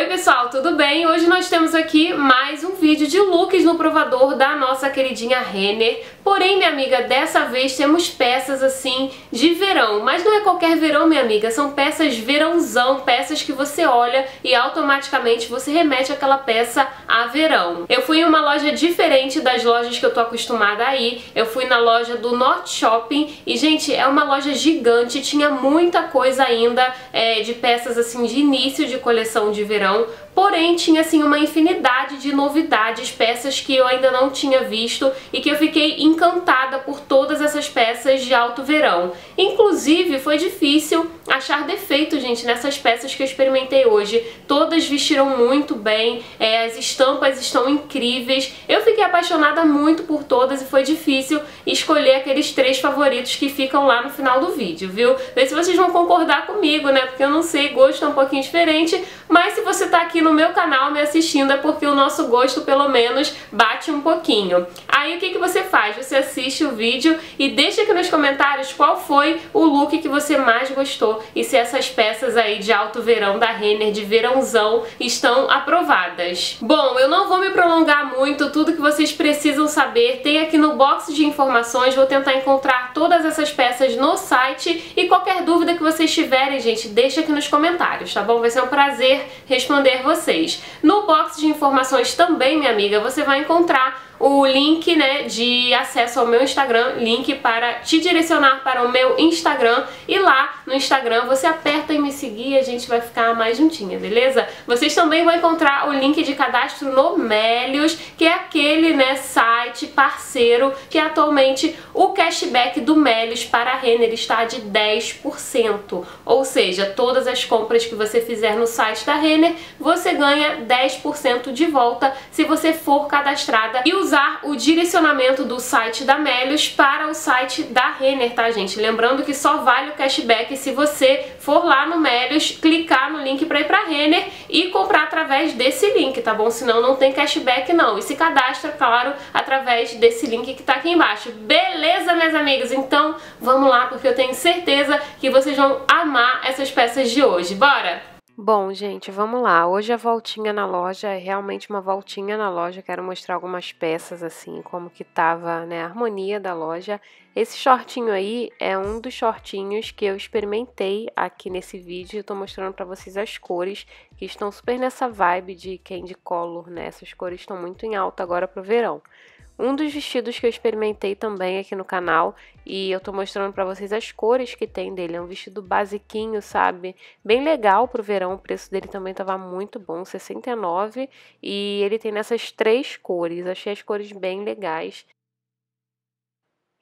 Oi pessoal, tudo bem? Hoje nós temos aqui mais um vídeo de looks no provador da nossa queridinha Renner. Porém, minha amiga, dessa vez temos peças assim de verão. Mas não é qualquer verão, minha amiga, são peças verãozão, peças que você olha e automaticamente você remete aquela peça a verão. Eu fui em uma loja diferente das lojas que eu tô acostumada aí. Eu fui na loja do North Shopping e, gente, é uma loja gigante, tinha muita coisa ainda é, de peças assim de início de coleção de verão então, porém tinha assim uma infinidade de novidades, peças que eu ainda não tinha visto e que eu fiquei encantada por todas essas peças de alto verão. Inclusive foi difícil achar defeito, gente, nessas peças que eu experimentei hoje. Todas vestiram muito bem, é, as estampas estão incríveis. Eu fiquei apaixonada muito por todas e foi difícil escolher aqueles três favoritos que ficam lá no final do vídeo, viu? Vê se vocês vão concordar comigo, né? Porque eu não sei, gosto é um pouquinho diferente, mas se você tá aqui no no meu canal me assistindo é porque o nosso gosto pelo menos bate um pouquinho. Aí o que, que você faz? Você assiste o vídeo e deixa aqui nos comentários qual foi o look que você mais gostou e se essas peças aí de alto verão da Renner, de verãozão, estão aprovadas. Bom, eu não vou me prolongar muito, tudo que vocês precisam saber tem aqui no box de informações, vou tentar encontrar todas essas peças no site e qualquer dúvida que vocês tiverem, gente, deixa aqui nos comentários, tá bom? Vai ser um prazer responder vocês vocês. No box de informações também, minha amiga, você vai encontrar o link né, de acesso ao meu Instagram, link para te direcionar para o meu Instagram e lá no Instagram você aperta em me seguir e a gente vai ficar mais juntinha, beleza? Vocês também vão encontrar o link de cadastro no Melios, que é aquele né, site parceiro, que é atualmente o cashback do Melis para a Renner está de 10%. Ou seja, todas as compras que você fizer no site da Renner, você ganha 10% de volta se você for cadastrada e usar o direcionamento do site da Melis para o site da Renner, tá gente? Lembrando que só vale o cashback se você for lá no Melios, clicar no link para ir para Renner e comprar através desse link, tá bom? Senão não tem cashback não. E se cadastra, claro, através através desse link que tá aqui embaixo. Beleza, meus amigos? Então vamos lá, porque eu tenho certeza que vocês vão amar essas peças de hoje. Bora? Bom, gente, vamos lá. Hoje a voltinha na loja é realmente uma voltinha na loja. Quero mostrar algumas peças, assim, como que tava, né, a harmonia da loja. Esse shortinho aí é um dos shortinhos que eu experimentei aqui nesse vídeo. Eu tô mostrando pra vocês as cores, que estão super nessa vibe de candy color, né? Essas cores estão muito em alta agora pro verão. Um dos vestidos que eu experimentei também aqui no canal e eu tô mostrando para vocês as cores que tem dele. É um vestido basiquinho, sabe? Bem legal pro verão, o preço dele também tava muito bom, 69, e ele tem nessas três cores. Achei as cores bem legais.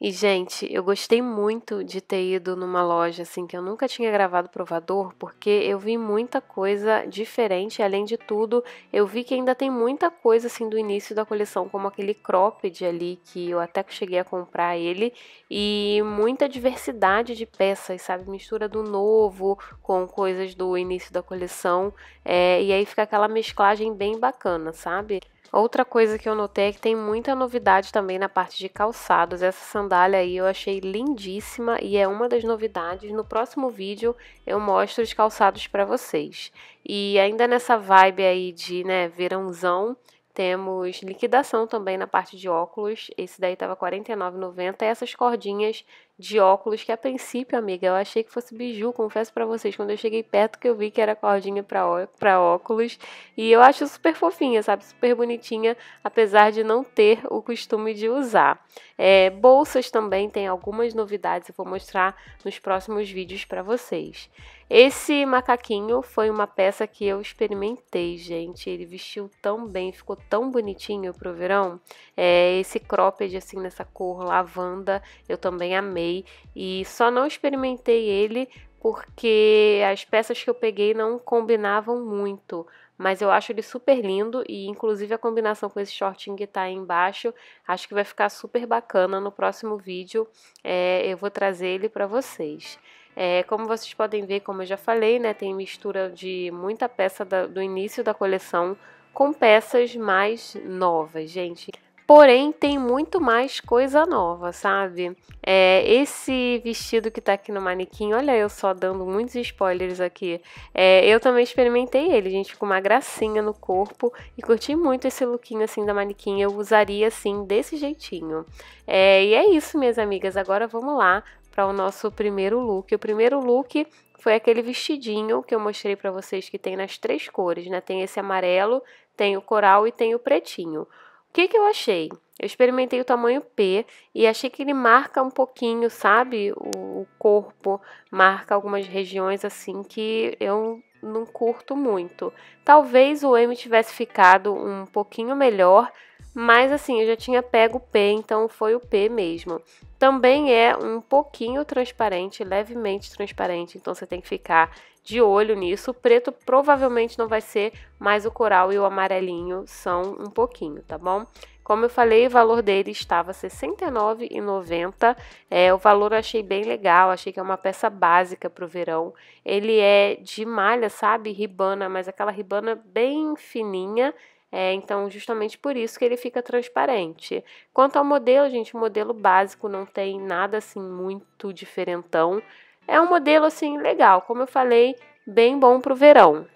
E, gente, eu gostei muito de ter ido numa loja assim que eu nunca tinha gravado provador, porque eu vi muita coisa diferente. Além de tudo, eu vi que ainda tem muita coisa assim do início da coleção, como aquele cropped ali, que eu até cheguei a comprar ele, e muita diversidade de peças, sabe? Mistura do novo com coisas do início da coleção. É, e aí fica aquela mesclagem bem bacana, sabe? Outra coisa que eu notei é que tem muita novidade também na parte de calçados. Essa sandália aí eu achei lindíssima e é uma das novidades. No próximo vídeo eu mostro os calçados para vocês. E ainda nessa vibe aí de né, verãozão, temos liquidação também na parte de óculos. Esse daí estava R$ 49,90 e essas cordinhas de óculos, que a princípio, amiga, eu achei que fosse biju, confesso para vocês, quando eu cheguei perto que eu vi que era cordinha para óculos, e eu acho super fofinha, sabe, super bonitinha, apesar de não ter o costume de usar. É, bolsas também tem algumas novidades, eu vou mostrar nos próximos vídeos para vocês. Esse macaquinho foi uma peça que eu experimentei, gente. Ele vestiu tão bem, ficou tão bonitinho pro verão. É, esse cropped, assim, nessa cor lavanda, eu também amei e só não experimentei ele porque as peças que eu peguei não combinavam muito. Mas eu acho ele super lindo e inclusive a combinação com esse shortinho que tá aí embaixo, acho que vai ficar super bacana. No próximo vídeo é, eu vou trazer ele para vocês. É, como vocês podem ver, como eu já falei, né, tem mistura de muita peça da, do início da coleção com peças mais novas, gente. Porém, tem muito mais coisa nova, sabe? É, esse vestido que tá aqui no manequim, olha eu só dando muitos spoilers aqui. É, eu também experimentei ele, gente, com uma gracinha no corpo e curti muito esse lookinho assim da manequim. Eu usaria assim, desse jeitinho. É, e é isso, minhas amigas. Agora vamos lá para o nosso primeiro look. O primeiro look foi aquele vestidinho que eu mostrei para vocês que tem nas três cores, né? Tem esse amarelo, tem o coral e tem o pretinho. O que, que eu achei? Eu experimentei o tamanho P e achei que ele marca um pouquinho, sabe? O corpo marca algumas regiões assim que eu não curto muito. Talvez o M tivesse ficado um pouquinho melhor, mas assim, eu já tinha pego o P, então foi o P mesmo também é um pouquinho transparente, levemente transparente, então você tem que ficar de olho nisso. O preto provavelmente não vai ser, mas o coral e o amarelinho são um pouquinho, tá bom? Como eu falei, o valor dele estava R$ 69,90. É, o valor eu achei bem legal, achei que é uma peça básica para o verão. Ele é de malha, sabe? Ribana, mas aquela ribana bem fininha é, então, justamente por isso que ele fica transparente. Quanto ao modelo, gente, o modelo básico não tem nada assim muito diferentão. É um modelo assim legal, como eu falei, bem bom para o verão.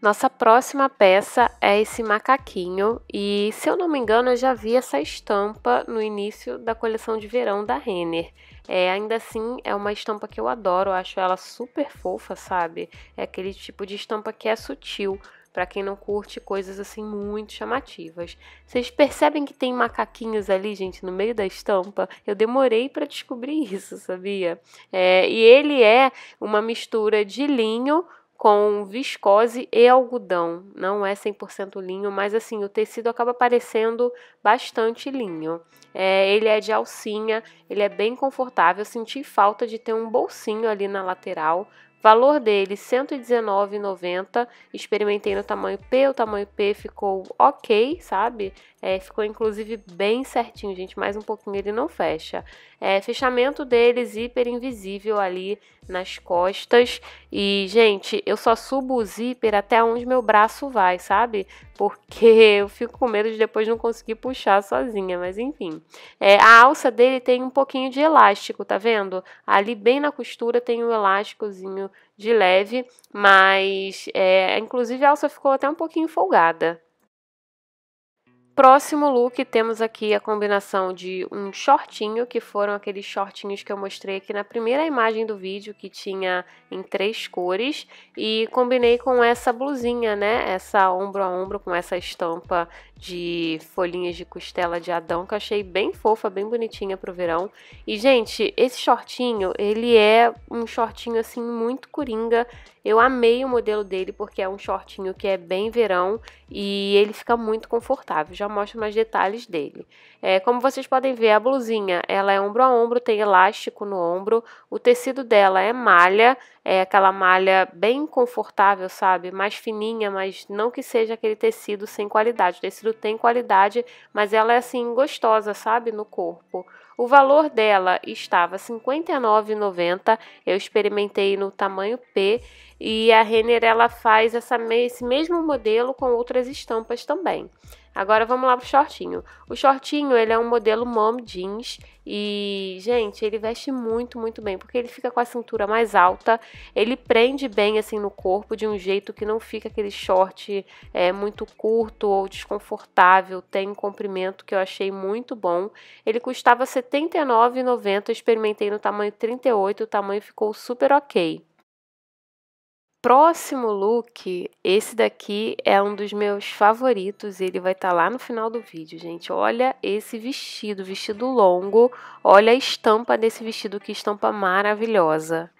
Nossa próxima peça é esse macaquinho e, se eu não me engano, eu já vi essa estampa no início da coleção de verão da Renner. É, ainda assim, é uma estampa que eu adoro, eu acho ela super fofa, sabe? É aquele tipo de estampa que é sutil, para quem não curte coisas assim muito chamativas. Vocês percebem que tem macaquinhos ali, gente, no meio da estampa? Eu demorei para descobrir isso, sabia? É, e ele é uma mistura de linho com viscose e algodão. Não é 100% linho, mas assim, o tecido acaba parecendo bastante linho. É, ele é de alcinha, ele é bem confortável. Eu senti falta de ter um bolsinho ali na lateral, Valor dele R$ 119,90. Experimentei no tamanho P, o tamanho P ficou ok, sabe? É, ficou inclusive bem certinho, gente. Mais um pouquinho ele não fecha. É, fechamento deles hiper invisível ali nas costas. E, gente, eu só subo o zíper até onde meu braço vai, sabe? Porque eu fico com medo de depois não conseguir puxar sozinha, mas enfim. É, a alça dele tem um pouquinho de elástico, tá vendo? Ali bem na costura tem um elásticozinho de leve, mas é, inclusive a alça ficou até um pouquinho folgada. Próximo look, temos aqui a combinação de um shortinho, que foram aqueles shortinhos que eu mostrei aqui na primeira imagem do vídeo, que tinha em três cores, e combinei com essa blusinha, né? Essa ombro a ombro, com essa estampa de folhinhas de costela de Adão, que eu achei bem fofa, bem bonitinha pro verão. E, gente, esse shortinho, ele é um shortinho, assim, muito coringa. Eu amei o modelo dele, porque é um shortinho que é bem verão, e ele fica muito confortável. Já já mostro mais detalhes dele. É, como vocês podem ver, a blusinha ela é ombro a ombro, tem elástico no ombro, o tecido dela é malha, é aquela malha bem confortável, sabe? Mais fininha, mas não que seja aquele tecido sem qualidade. O tecido tem qualidade, mas ela é assim gostosa, sabe? No corpo. O valor dela estava R$ 59,90. Eu experimentei no tamanho P e a Renner ela faz essa, esse mesmo modelo com outras estampas também. Agora vamos lá pro shortinho. O shortinho, ele é um modelo mom jeans e, gente, ele veste muito, muito bem, porque ele fica com a cintura mais alta, ele prende bem assim no corpo de um jeito que não fica aquele short é, muito curto ou desconfortável, tem um comprimento que eu achei muito bom. Ele custava R$ 79,90, experimentei no tamanho 38, o tamanho ficou super ok próximo look, esse daqui é um dos meus favoritos, ele vai estar tá lá no final do vídeo, gente. Olha esse vestido, vestido longo, olha a estampa desse vestido, que estampa maravilhosa.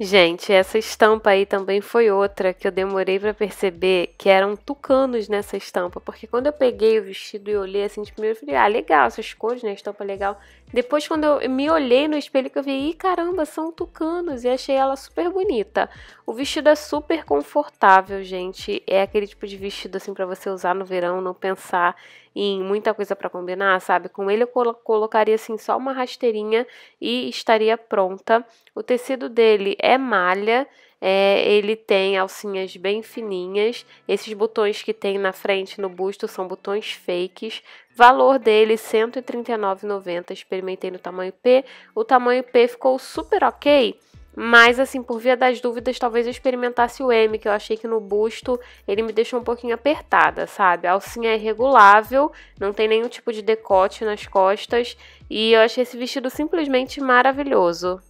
Gente, essa estampa aí também foi outra que eu demorei para perceber que eram tucanos nessa estampa, porque quando eu peguei o vestido e olhei assim de primeiro, eu falei, ah, legal, essas cores, né, estampa legal. Depois, quando eu me olhei no espelho, que eu vi, Ih, caramba, são tucanos. E achei ela super bonita. O vestido é super confortável, gente. É aquele tipo de vestido, assim, para você usar no verão, não pensar em muita coisa para combinar, sabe? Com ele eu colocaria assim só uma rasteirinha e estaria pronta. O tecido dele é malha, é, ele tem alcinhas bem fininhas. Esses botões que tem na frente no busto são botões fakes. Valor dele R$ 139,90. Experimentei no tamanho P. O tamanho P ficou super ok. Mas, assim, por via das dúvidas, talvez eu experimentasse o M, que eu achei que no busto ele me deixou um pouquinho apertada, sabe? A alcinha é regulável, não tem nenhum tipo de decote nas costas, e eu achei esse vestido simplesmente maravilhoso.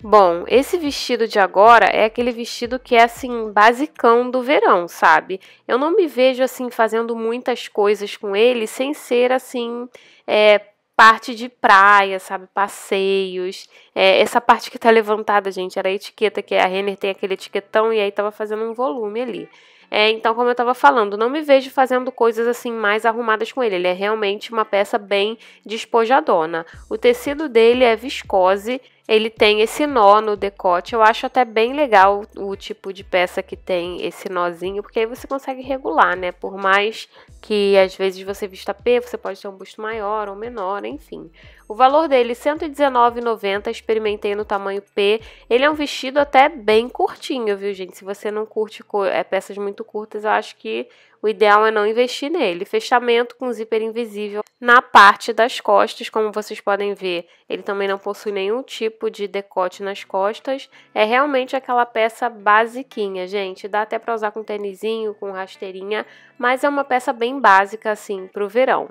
Bom, esse vestido de agora é aquele vestido que é assim, basicão do verão, sabe? Eu não me vejo assim fazendo muitas coisas com ele sem ser assim, é, parte de praia, sabe? Passeios. É, essa parte que tá levantada, gente, era a etiqueta, que a Renner tem aquele etiquetão e aí tava fazendo um volume ali. É, então, como eu estava falando, não me vejo fazendo coisas assim mais arrumadas com ele. Ele é realmente uma peça bem despojadona. O tecido dele é viscose, ele tem esse nó no decote. Eu acho até bem legal o, tipo de peça que tem esse nozinho, porque aí você consegue regular, né? Por mais que às vezes você vista P, você pode ter um busto maior ou menor, enfim. O valor dele, R$ 119,90, experimentei no tamanho P. Ele é um vestido até bem curtinho, viu, gente? Se você não curte é, peças muito curtas, eu acho que o ideal é não investir nele. Fechamento com zíper invisível na parte das costas, como vocês podem ver, ele também não possui nenhum tipo de decote nas costas. É realmente aquela peça basiquinha, gente. Dá até para usar com tênisinho, com rasteirinha, mas é uma peça bem básica assim para o verão.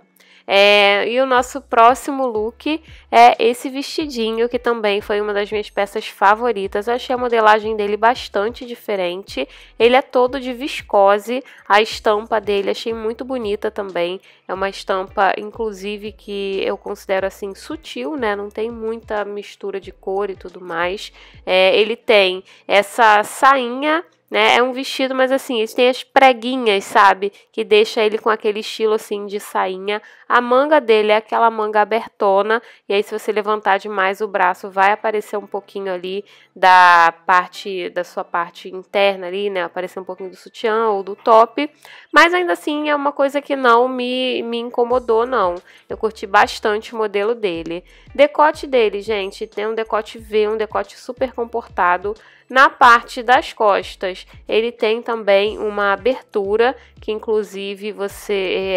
É, e o nosso próximo look é esse vestidinho, que também foi uma das minhas peças favoritas. Eu achei a modelagem dele bastante diferente. Ele é todo de viscose, a estampa estampa dele achei muito bonita também. É uma estampa, inclusive, que eu considero assim sutil, né? Não tem muita mistura de cor e tudo mais. É, ele tem essa sainha né? É um vestido, mas assim, ele tem as preguinhas, sabe? Que deixa ele com aquele estilo assim de sainha. A manga dele é aquela manga abertona, e aí se você levantar demais o braço, vai aparecer um pouquinho ali da parte da sua parte interna ali, né? Aparecer um pouquinho do sutiã ou do top, mas ainda assim é uma coisa que não me me incomodou não. Eu curti bastante o modelo dele. Decote dele, gente, tem um decote V, um decote super comportado na parte das costas ele tem também uma abertura que inclusive você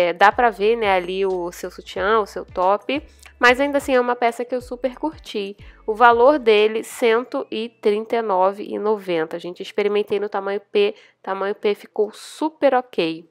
é, dá para ver, né, ali o seu sutiã, o seu top. Mas ainda assim é uma peça que eu super curti. O valor dele R$ 139,90. Gente, experimentei no tamanho P, tamanho P ficou super ok.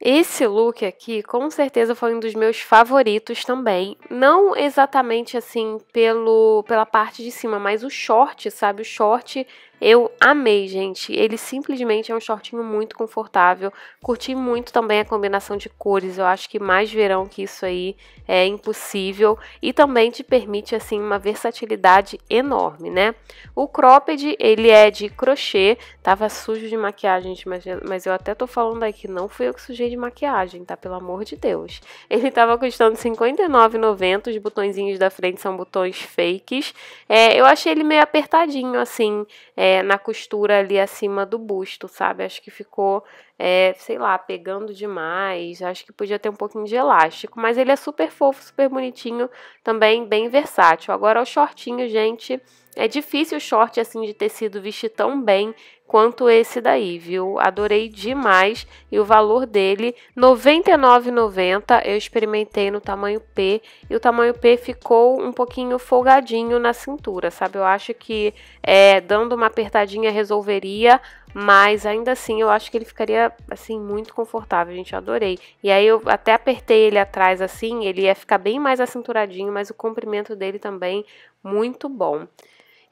Esse look aqui, com certeza, foi um dos meus favoritos também. Não exatamente assim pelo, pela parte de cima, mas o short, sabe? O short eu amei, gente. Ele simplesmente é um shortinho muito confortável. Curti muito também a combinação de cores. Eu acho que mais verão que isso aí é impossível. E também te permite, assim, uma versatilidade enorme, né? O cropped, ele é de crochê. Tava sujo de maquiagem, gente, mas, mas eu até tô falando aqui, não fui eu que sujei de maquiagem, tá? Pelo amor de Deus. Ele tava custando R$59,90. Os botõezinhos da frente são botões fakes. É, eu achei ele meio apertadinho, assim. É, é, na costura ali acima do busto, sabe? Acho que ficou, é, sei lá, pegando demais. Acho que podia ter um pouquinho de elástico. Mas ele é super fofo, super bonitinho, também bem versátil. Agora o shortinho, gente. É difícil o short assim de tecido vestir tão bem quanto esse daí, viu? Adorei demais e o valor dele, R$ 99,90. Eu experimentei no tamanho P e o tamanho P ficou um pouquinho folgadinho na cintura, sabe? Eu acho que é, dando uma apertadinha resolveria, mas ainda assim eu acho que ele ficaria assim muito confortável, gente, eu adorei. E aí eu até apertei ele atrás assim, ele ia ficar bem mais acinturadinho, mas o comprimento dele também muito bom.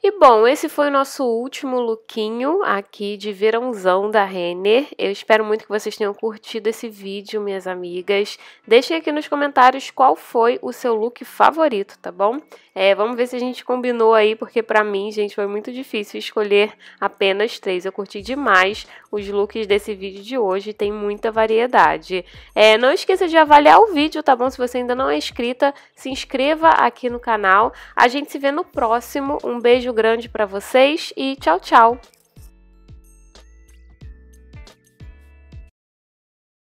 E bom, esse foi o nosso último lookinho aqui de verãozão da Renner. Eu espero muito que vocês tenham curtido esse vídeo, minhas amigas. Deixem aqui nos comentários qual foi o seu look favorito, tá bom? É, vamos ver se a gente combinou aí, porque pra mim, gente, foi muito difícil escolher apenas três. Eu curti demais os looks desse vídeo de hoje, tem muita variedade. É, não esqueça de avaliar o vídeo, tá bom? Se você ainda não é inscrita, se inscreva aqui no canal. A gente se vê no próximo. Um beijo beijo grande para vocês e tchau, tchau!